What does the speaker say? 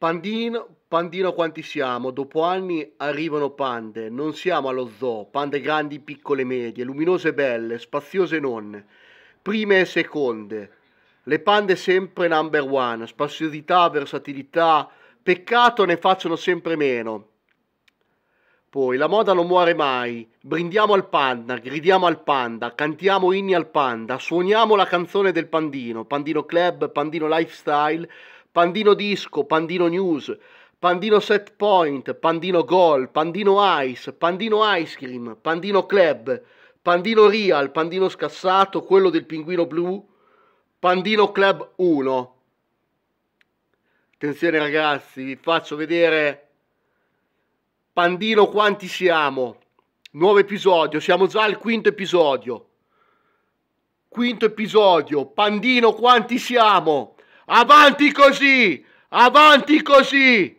Pandino, pandino quanti siamo, dopo anni arrivano pande, non siamo allo zoo, pande grandi, piccole, medie, luminose e belle, spaziose e nonne, prime e seconde, le pande sempre number one, spaziosità, versatilità, peccato ne facciano sempre meno. Poi, la moda non muore mai, brindiamo al panda, gridiamo al panda, cantiamo inni al panda, suoniamo la canzone del pandino, pandino club, pandino lifestyle, Pandino Disco, Pandino News, Pandino Set Point, Pandino Goal, Pandino Ice, Pandino Ice Cream, Pandino Club, Pandino Real, Pandino Scassato, quello del Pinguino Blu, Pandino Club 1. Attenzione ragazzi, vi faccio vedere Pandino quanti siamo. Nuovo episodio, siamo già al quinto episodio. Quinto episodio, Pandino quanti siamo? Avanti così! Avanti così!